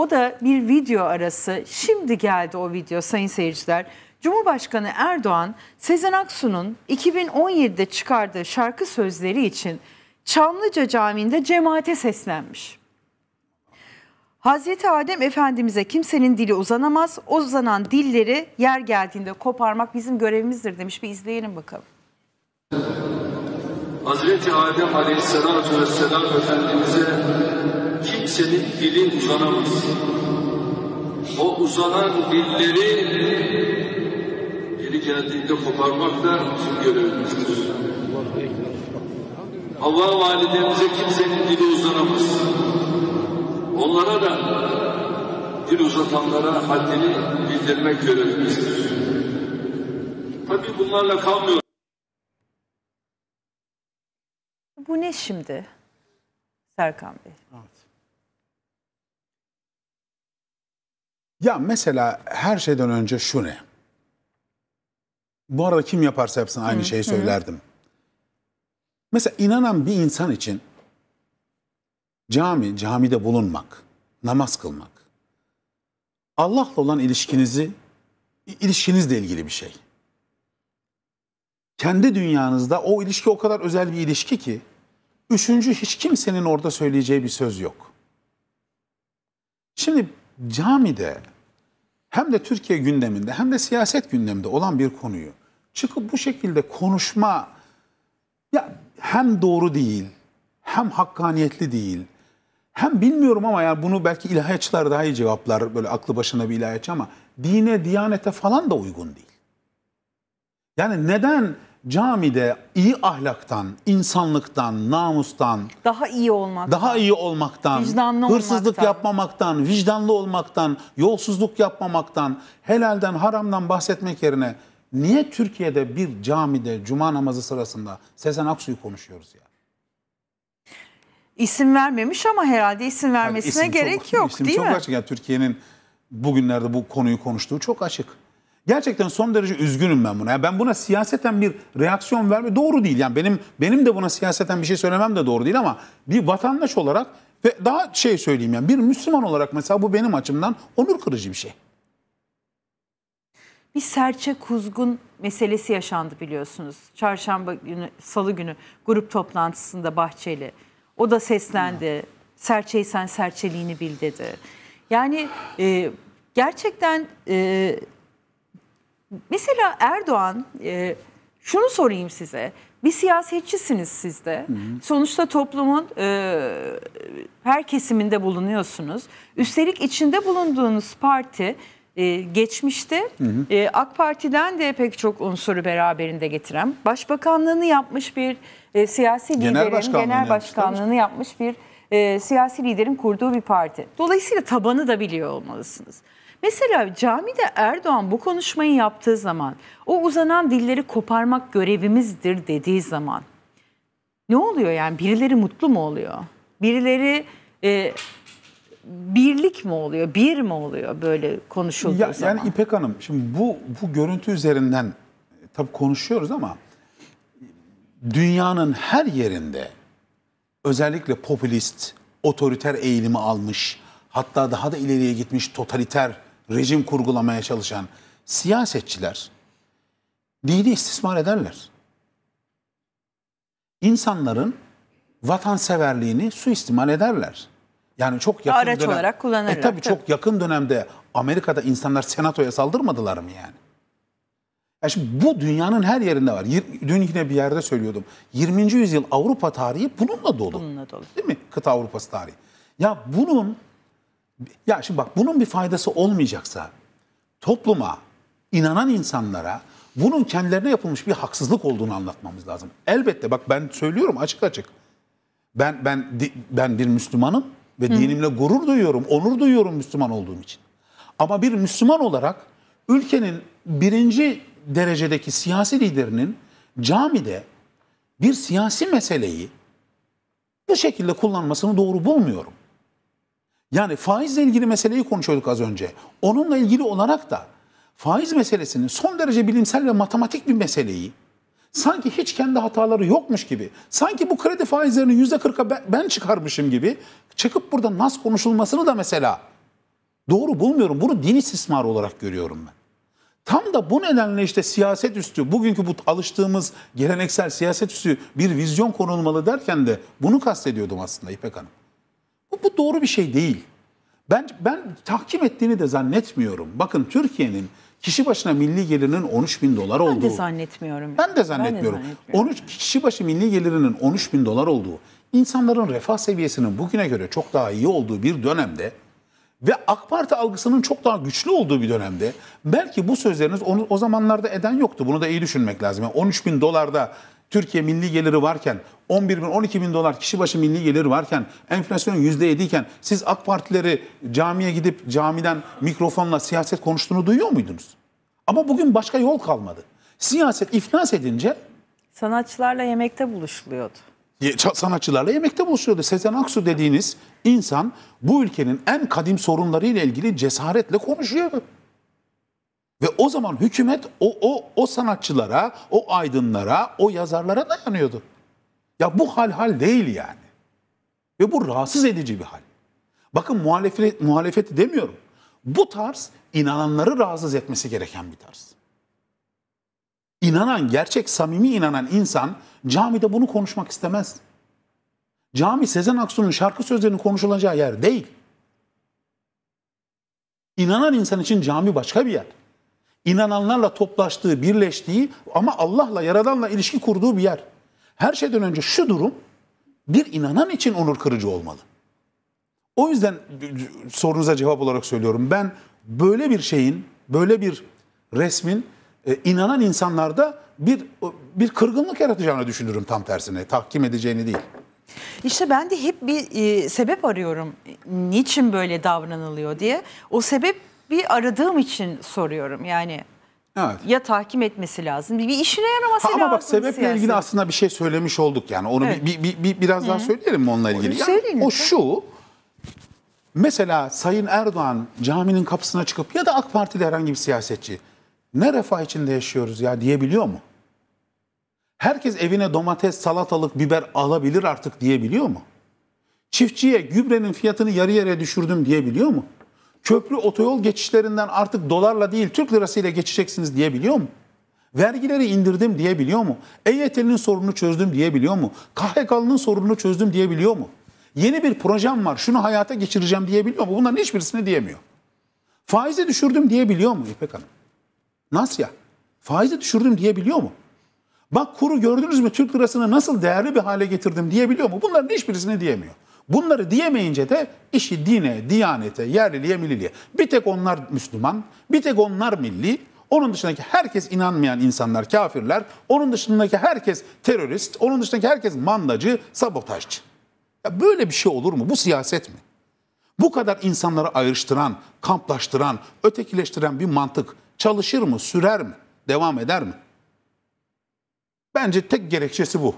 O da bir video arası. Şimdi geldi o video sayın seyirciler. Cumhurbaşkanı Erdoğan, Sezen Aksu'nun 2017'de çıkardığı şarkı sözleri için Çamlıca Camii'nde cemaate seslenmiş. Hazreti Adem Efendimiz'e kimsenin dili uzanamaz, uzanan dilleri yer geldiğinde koparmak bizim görevimizdir demiş. Bir izleyelim bakalım. Hazreti Adem Aleyhisselatü Vesselam Efendimiz'e kimsenin dilin uzanamaz. O uzanan dilleri yeri geldiğinde koparmak da bizim görevimizdir. Allah validemize kimsenin dili uzanamaz. Onlara da dil uzatanlara haddini bildirmek görevimizdir. Tabii bunlarla kalmıyor. Bu ne şimdi Serkan Bey? Evet. Ya mesela her şeyden önce şu ne? Bu arada kim yaparsa yapsın aynı şeyi söylerdim. Mesela inanan bir insan için cami, camide bulunmak, namaz kılmak, Allah'la olan ilişkinizi, ilişkinizle ilgili bir şey. Kendi dünyanızda o ilişki o kadar özel bir ilişki ki, üçüncü hiç kimsenin orada söyleyeceği bir söz yok. Şimdi camide hem de Türkiye gündeminde hem de siyaset gündeminde olan bir konuyu çıkıp bu şekilde konuşma ya hem doğru değil hem hakkaniyetli değil hem bilmiyorum ama yani bunu belki ilahiyatçılar daha iyi cevaplar böyle aklı başına bir ilahiyatçı ama dine, diyanete falan da uygun değil. Yani neden camide iyi ahlaktan, insanlıktan, namustan, daha iyi olmaktan, daha iyi olmaktan, vicdanlı hırsızlık olmaktan. yapmamaktan, vicdanlı olmaktan, yolsuzluk yapmamaktan, helalden, haramdan bahsetmek yerine niye Türkiye'de bir camide cuma namazı sırasında Sezen Aksu'yu konuşuyoruz ya? İsim vermemiş ama herhalde isim vermesine yani isim gerek çok, yok isim değil çok mi? Açık. Yani Türkiye'nin bugünlerde bu konuyu konuştuğu çok açık. Gerçekten son derece üzgünüm ben buna. Yani ben buna siyaseten bir reaksiyon verme doğru değil. Yani benim benim de buna siyaseten bir şey söylemem de doğru değil ama bir vatandaş olarak ve daha şey söyleyeyim yani bir Müslüman olarak mesela bu benim açımdan onur kırıcı bir şey. Bir serçe kuzgun meselesi yaşandı biliyorsunuz. Çarşamba günü, salı günü grup toplantısında Bahçeli. O da seslendi. Serçeyi sen serçeliğini bil dedi. Yani e, gerçekten e, Mesela Erdoğan, e, şunu sorayım size. Bir siyasetçisiniz siz de. Hı hı. Sonuçta toplumun e, her kesiminde bulunuyorsunuz. Üstelik içinde bulunduğunuz parti e, geçmişte hı hı. E, AK Parti'den de pek çok unsuru beraberinde getiren, başbakanlığını yapmış bir e, siyasi genel liderin başkanlığını genel başkanlığını yapmış, yapmış bir e, siyasi liderin kurduğu bir parti. Dolayısıyla tabanı da biliyor olmalısınız. Mesela camide Erdoğan bu konuşmayı yaptığı zaman o uzanan dilleri koparmak görevimizdir dediği zaman ne oluyor yani birileri mutlu mu oluyor? Birileri e, birlik mi oluyor? Bir mi oluyor böyle konuşulduğu ya, zaman? Yani İpek Hanım şimdi bu bu görüntü üzerinden tabii konuşuyoruz ama dünyanın her yerinde özellikle popülist, otoriter eğilimi almış, hatta daha da ileriye gitmiş totaliter rejim kurgulamaya çalışan siyasetçiler dini istismar ederler. İnsanların vatanseverliğini suistimal ederler. Yani çok yakın Araç dönem, olarak kullanırlar. E tabii, tabii çok yakın dönemde Amerika'da insanlar senatoya saldırmadılar mı yani? Yani şimdi bu dünyanın her yerinde var. Dün yine bir yerde söylüyordum. 20. yüzyıl Avrupa tarihi bununla dolu. Bununla dolu. Değil mi? Kıta Avrupası tarihi. Ya bunun ya şimdi bak bunun bir faydası olmayacaksa topluma, inanan insanlara bunun kendilerine yapılmış bir haksızlık olduğunu anlatmamız lazım. Elbette bak ben söylüyorum açık açık. Ben ben ben bir Müslümanım ve Hı. dinimle gurur duyuyorum, onur duyuyorum Müslüman olduğum için. Ama bir Müslüman olarak ülkenin birinci derecedeki siyasi liderinin camide bir siyasi meseleyi bu şekilde kullanmasını doğru bulmuyorum. Yani faizle ilgili meseleyi konuşuyorduk az önce. Onunla ilgili olarak da faiz meselesinin son derece bilimsel ve matematik bir meseleyi sanki hiç kendi hataları yokmuş gibi, sanki bu kredi faizlerini yüzde kırka ben çıkarmışım gibi çıkıp burada nasıl konuşulmasını da mesela doğru bulmuyorum. Bunu din istismarı olarak görüyorum ben. Tam da bu nedenle işte siyaset üstü, bugünkü bu alıştığımız geleneksel siyaset üstü bir vizyon konulmalı derken de bunu kastediyordum aslında İpek Hanım bu doğru bir şey değil. Ben ben tahkim ettiğini de zannetmiyorum. Bakın Türkiye'nin kişi başına milli gelirinin 13 bin dolar olduğu. Ben de zannetmiyorum. Ben de zannetmiyorum. Ben de zannetmiyorum. 13 kişi başı milli gelirinin 13 bin dolar olduğu, insanların refah seviyesinin bugüne göre çok daha iyi olduğu bir dönemde ve AK Parti algısının çok daha güçlü olduğu bir dönemde belki bu sözleriniz onu, o zamanlarda eden yoktu. Bunu da iyi düşünmek lazım. Yani 13 bin dolarda Türkiye milli geliri varken 11 bin 12 bin dolar kişi başı milli gelir varken enflasyon %7 iken siz AK Partileri camiye gidip camiden mikrofonla siyaset konuştuğunu duyuyor muydunuz? Ama bugün başka yol kalmadı. Siyaset iflas edince sanatçılarla yemekte buluşuluyordu sanatçılarla yemekte buluşuyordu. Sezen Aksu dediğiniz insan bu ülkenin en kadim sorunlarıyla ilgili cesaretle konuşuyordu. Ve o zaman hükümet o, o, o sanatçılara, o aydınlara, o yazarlara dayanıyordu. Ya bu hal hal değil yani. Ve bu rahatsız edici bir hal. Bakın muhalefet, muhalefeti demiyorum. Bu tarz inananları rahatsız etmesi gereken bir tarz. İnanan, gerçek samimi inanan insan camide bunu konuşmak istemez. Cami Sezen Aksu'nun şarkı sözlerinin konuşulacağı yer değil. İnanan insan için cami başka bir yer inananlarla toplaştığı, birleştiği ama Allah'la, Yaradan'la ilişki kurduğu bir yer. Her şeyden önce şu durum bir inanan için onur kırıcı olmalı. O yüzden sorunuza cevap olarak söylüyorum. Ben böyle bir şeyin, böyle bir resmin e, inanan insanlarda bir bir kırgınlık yaratacağını düşünürüm tam tersine. Tahkim edeceğini değil. İşte ben de hep bir e, sebep arıyorum. Niçin böyle davranılıyor diye. O sebep bir aradığım için soruyorum yani. Evet. Ya takip etmesi lazım. Bir işine yaraması ama lazım. Ama bak sebeple siyaset. ilgili aslında bir şey söylemiş olduk yani. Onu evet. bir, bir, bir, biraz Hı. daha söyleyelim mi onunla ilgili? Yani, o şu. Mesela Sayın Erdoğan caminin kapısına çıkıp ya da AK Partili herhangi bir siyasetçi ne refah içinde yaşıyoruz ya diyebiliyor mu? Herkes evine domates, salatalık, biber alabilir artık diyebiliyor mu? Çiftçiye gübrenin fiyatını yarı yarıya düşürdüm diyebiliyor mu? köprü otoyol geçişlerinden artık dolarla değil Türk lirasıyla geçeceksiniz diyebiliyor mu? Vergileri indirdim diyebiliyor mu? EYT'nin sorununu çözdüm diyebiliyor mu? KHK'lının sorununu çözdüm diyebiliyor mu? Yeni bir projem var şunu hayata geçireceğim diyebiliyor mu? Bunların hiçbirisini diyemiyor. Faizi düşürdüm diyebiliyor mu İpek Hanım? Nasıl ya? Faizi düşürdüm diyebiliyor mu? Bak kuru gördünüz mü Türk lirasını nasıl değerli bir hale getirdim diyebiliyor mu? Bunların hiçbirisini diyemiyor. Bunları diyemeyince de işi dine, diyanete, yerliliğe, milliliğe. Bir tek onlar Müslüman, bir tek onlar milli. Onun dışındaki herkes inanmayan insanlar kafirler. Onun dışındaki herkes terörist. Onun dışındaki herkes mandacı, sabotajcı. Ya böyle bir şey olur mu? Bu siyaset mi? Bu kadar insanları ayrıştıran, kamplaştıran, ötekileştiren bir mantık çalışır mı, sürer mi, devam eder mi? Bence tek gerekçesi bu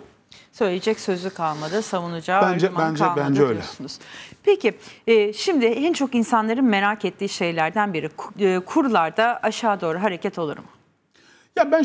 söyleyecek sözü kalmadı, savunacağı bence, argüman bence, kalmadı bence öyle. diyorsunuz. Peki e, şimdi en çok insanların merak ettiği şeylerden biri e, kurlarda aşağı doğru hareket olur mu? Ya ben